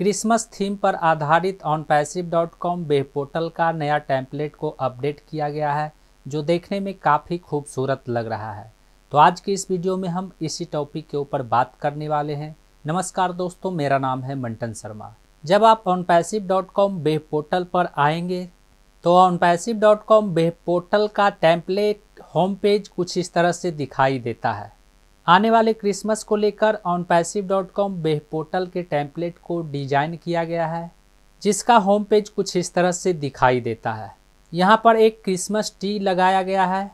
Christmas theme पर आधारित on passive dot com web portal का नया टैंपलेट को अपडेट किया गया है जो देखने में काफ़ी खूबसूरत लग रहा है तो आज की इस वीडियो में हम इसी टॉपिक के ऊपर बात करने वाले हैं नमस्कार दोस्तों मेरा नाम है मंटन शर्मा जब आप on passive dot com web portal पर आएंगे तो on passive dot com web portal का टैंपलेट होम पेज कुछ इस तरह से दिखाई देता है आने वाले क्रिसमस को लेकर on passive dot com web portal के टेम्पलेट को डिजाइन किया गया है जिसका होम पेज कुछ इस तरह से दिखाई देता है यहाँ पर एक क्रिसमस ट्री लगाया गया है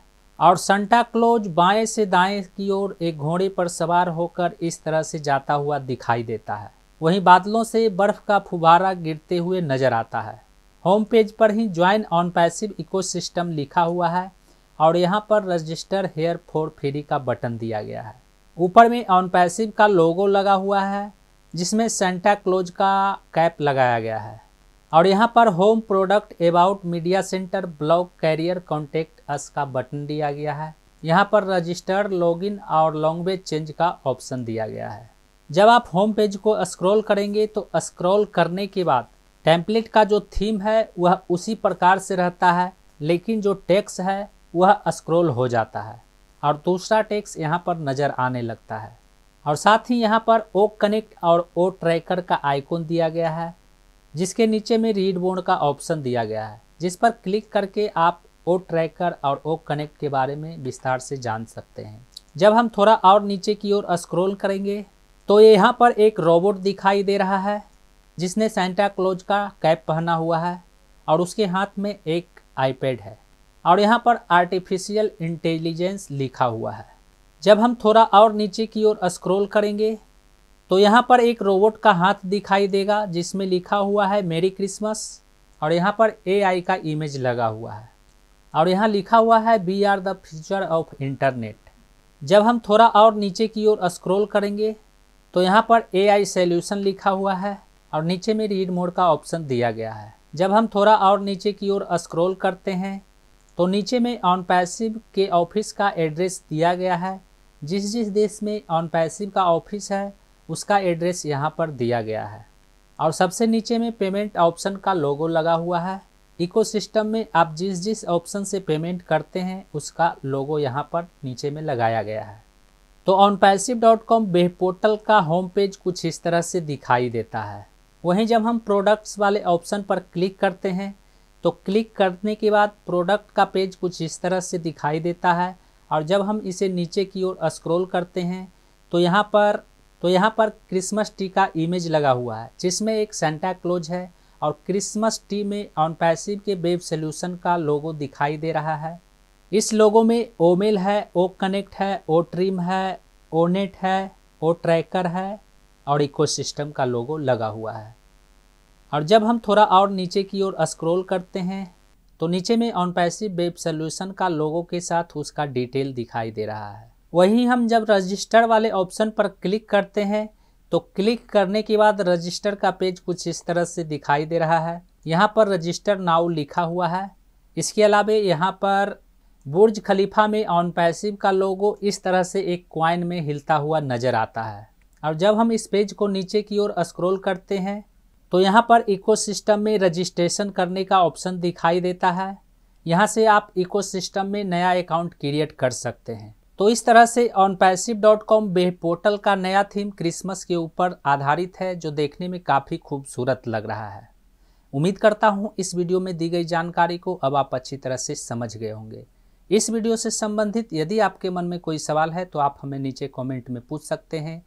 और संता क्लोज बाएं से दाएं की ओर एक घोड़े पर सवार होकर इस तरह से जाता हुआ दिखाई देता है वहीं बादलों से बर्फ का फुहारा गिरते हुए नजर आता है होम पेज पर ही ज्वाइन ऑन पैसिव इकोसिस्टम लिखा हुआ है और यहाँ पर रजिस्टर हेयर फोर फ्री का बटन दिया गया है ऊपर में ऑन पैसिव का लोगो लगा हुआ है जिसमें सेंटा क्लोज का कैप लगाया गया है और यहाँ पर home product about media centre blog career contact us का बटन दिया गया है यहाँ पर रजिस्टर लॉगिन और लैंग्वेज चेंज का ऑप्शन दिया गया है जब आप होम पेज को स्क्रॉल करेंगे तो स्क्रॉल करने के बाद टेम्पलेट का जो थीम है वह उसी प्रकार से रहता है लेकिन जो टेक्स है वह स्क्रॉल हो जाता है और दूसरा टेक्स्ट यहाँ पर नज़र आने लगता है और साथ ही यहाँ पर ओ कनेक्ट और ओ ट्रैकर का आइकॉन दिया गया है जिसके नीचे में रीड बोर्ड का ऑप्शन दिया गया है जिस पर क्लिक करके आप ओ ट्रैकर और ओ कनेक्ट के बारे में विस्तार से जान सकते हैं जब हम थोड़ा और नीचे की ओर स्क्रॉल करेंगे तो यहाँ पर एक रोबोट दिखाई दे रहा है जिसने सेंटा क्लोज का कैप पहना हुआ है और उसके हाथ में एक आईपैड है और यहाँ पर आर्टिफिशियल इंटेलिजेंस लिखा हुआ है जब हम थोड़ा और नीचे की ओर स्क्रॉल करेंगे तो यहाँ पर एक रोबोट का हाथ दिखाई देगा जिसमें लिखा हुआ है मेरी क्रिसमस और यहाँ पर एआई का इमेज लगा हुआ है और यहाँ लिखा हुआ है we are the future of internet जब हम थोड़ा और नीचे की ओर स्क्रॉल करेंगे तो यहाँ पर आई सॉल्यूशन लिखा हुआ है और नीचे में रीड मोड का ऑप्शन दिया गया है जब हम थोड़ा और नीचे की ओर स्क्रॉल करते हैं तो नीचे में ऑन पैसिव के ऑफिस का एड्रेस दिया गया है जिस जिस देश में ऑन पैसिव का ऑफिस है उसका एड्रेस यहाँ पर दिया गया है और सबसे नीचे में पेमेंट ऑप्शन का लोगो लगा हुआ है इकोसिस्टम में आप जिस जिस ऑप्शन से पेमेंट करते हैं उसका लोगो यहाँ पर नीचे में लगाया गया है तो on passive dot com web portal का होम पेज कुछ इस तरह से दिखाई देता है वहीं जब हम प्रोडक्ट्स वाले ऑप्शन पर क्लिक करते हैं तो क्लिक करने के बाद प्रोडक्ट का पेज कुछ इस तरह से दिखाई देता है और जब हम इसे नीचे की ओर स्क्रॉल करते हैं तो यहाँ पर तो यहाँ पर क्रिसमस ट्री का इमेज लगा हुआ है जिसमें एक सेंटा क्लोज है और क्रिसमस ट्री में ऑन पैसिव के वेब सोल्यूशन का लोगो दिखाई दे रहा है इस लोगो में ओमेल है ओ कनेक्ट है ओ ट्रिम है ओनेट है ओ ट्रैकर है और इकोसिस्टम का लोगो लगा हुआ है और जब हम थोड़ा और नीचे की ओर स्क्रॉल करते हैं तो नीचे में ऑन पैसिव वेब सोल्यूशन का लोगों के साथ उसका डिटेल दिखाई दे रहा है वहीं हम जब रजिस्टर वाले ऑप्शन पर क्लिक करते हैं तो क्लिक करने के बाद रजिस्टर का पेज कुछ इस तरह से दिखाई दे रहा है यहाँ पर रजिस्टर नाउ लिखा हुआ है इसके अलावे यहाँ पर बुर्ज खलीफा में ऑन पैसिव का लोगो इस तरह से एक क्वाइन में हिलता हुआ नज़र आता है और जब हम इस पेज को नीचे की ओर स्क्रॉल करते हैं तो यहाँ पर इकोसिस्टम में रजिस्ट्रेशन करने का ऑप्शन दिखाई देता है यहाँ से आप इकोसिस्टम में नया अकाउंट क्रिएट कर सकते हैं तो इस तरह से on passive dot com web portal का नया थीम क्रिसमस के ऊपर आधारित है जो देखने में काफ़ी खूबसूरत लग रहा है उम्मीद करता हूँ इस वीडियो में दी गई जानकारी को अब आप अच्छी तरह से समझ गए होंगे इस वीडियो से संबंधित यदि आपके मन में कोई सवाल है तो आप हमें नीचे कॉमेंट में पूछ सकते हैं